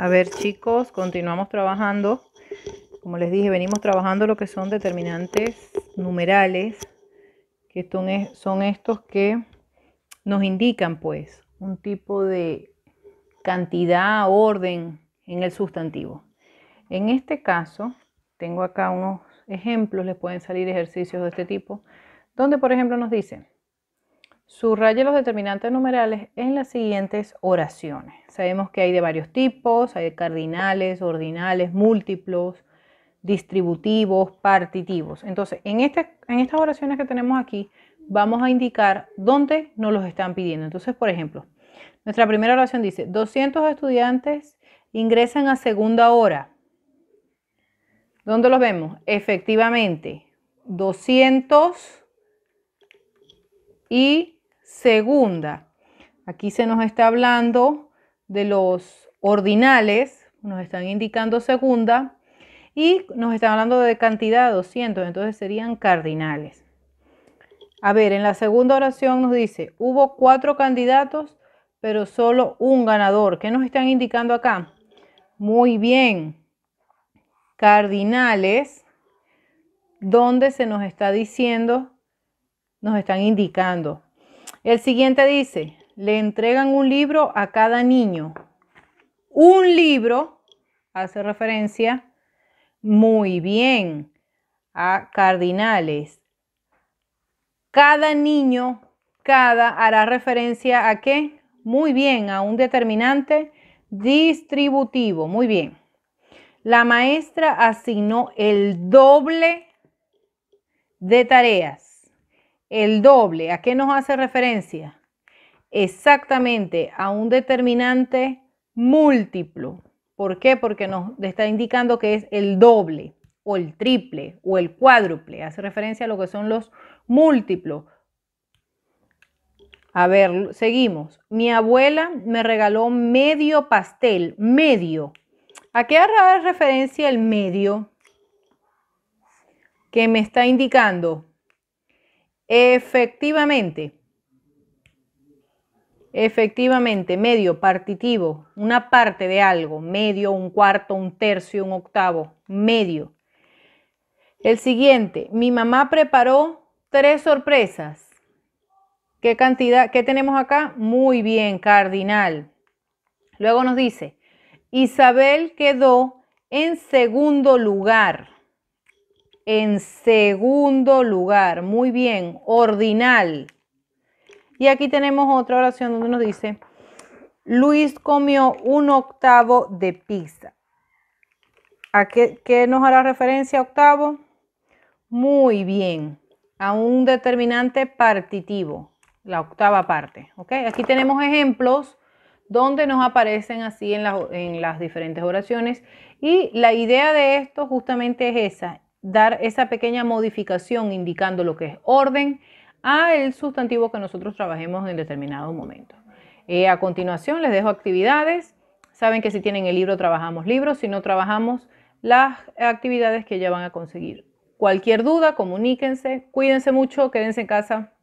A ver chicos, continuamos trabajando. Como les dije, venimos trabajando lo que son determinantes numerales, que son estos que nos indican pues un tipo de cantidad, orden en el sustantivo. En este caso, tengo acá unos ejemplos, les pueden salir ejercicios de este tipo, donde por ejemplo nos dicen, Subraye los determinantes numerales en las siguientes oraciones. Sabemos que hay de varios tipos, hay cardinales, ordinales, múltiplos, distributivos, partitivos. Entonces, en, este, en estas oraciones que tenemos aquí, vamos a indicar dónde nos los están pidiendo. Entonces, por ejemplo, nuestra primera oración dice, 200 estudiantes ingresan a segunda hora. ¿Dónde los vemos? Efectivamente, 200 y segunda. Aquí se nos está hablando de los ordinales, nos están indicando segunda, y nos están hablando de cantidad 200, entonces serían cardinales. A ver, en la segunda oración nos dice, hubo cuatro candidatos, pero solo un ganador. ¿Qué nos están indicando acá? Muy bien, cardinales, ¿Dónde se nos está diciendo, nos están indicando el siguiente dice, le entregan un libro a cada niño. Un libro hace referencia muy bien a cardinales. Cada niño, cada hará referencia a qué? Muy bien, a un determinante distributivo. Muy bien. La maestra asignó el doble de tareas el doble, ¿a qué nos hace referencia? Exactamente, a un determinante múltiplo. ¿Por qué? Porque nos está indicando que es el doble o el triple o el cuádruple. Hace referencia a lo que son los múltiplos. A ver, seguimos. Mi abuela me regaló medio pastel, medio. ¿A qué hace referencia el medio? Que me está indicando Efectivamente. Efectivamente, medio, partitivo, una parte de algo, medio, un cuarto, un tercio, un octavo, medio. El siguiente, mi mamá preparó tres sorpresas. ¿Qué cantidad? ¿Qué tenemos acá? Muy bien, cardinal. Luego nos dice, Isabel quedó en segundo lugar en segundo lugar. Muy bien, ordinal. Y aquí tenemos otra oración donde nos dice, Luis comió un octavo de pizza. ¿A qué, nos hará referencia octavo? Muy bien, a un determinante partitivo, la octava parte. ¿ok? Aquí tenemos ejemplos donde nos aparecen así en las diferentes oraciones. Y la idea de esto justamente es esa, dar esa pequeña modificación indicando lo que es orden a el sustantivo que nosotros trabajemos en determinado momento. Eh, a continuación les dejo actividades. Saben que si tienen el libro trabajamos libros, si no trabajamos las actividades que ya van a conseguir. Cualquier duda, comuníquense, cuídense mucho, quédense en casa.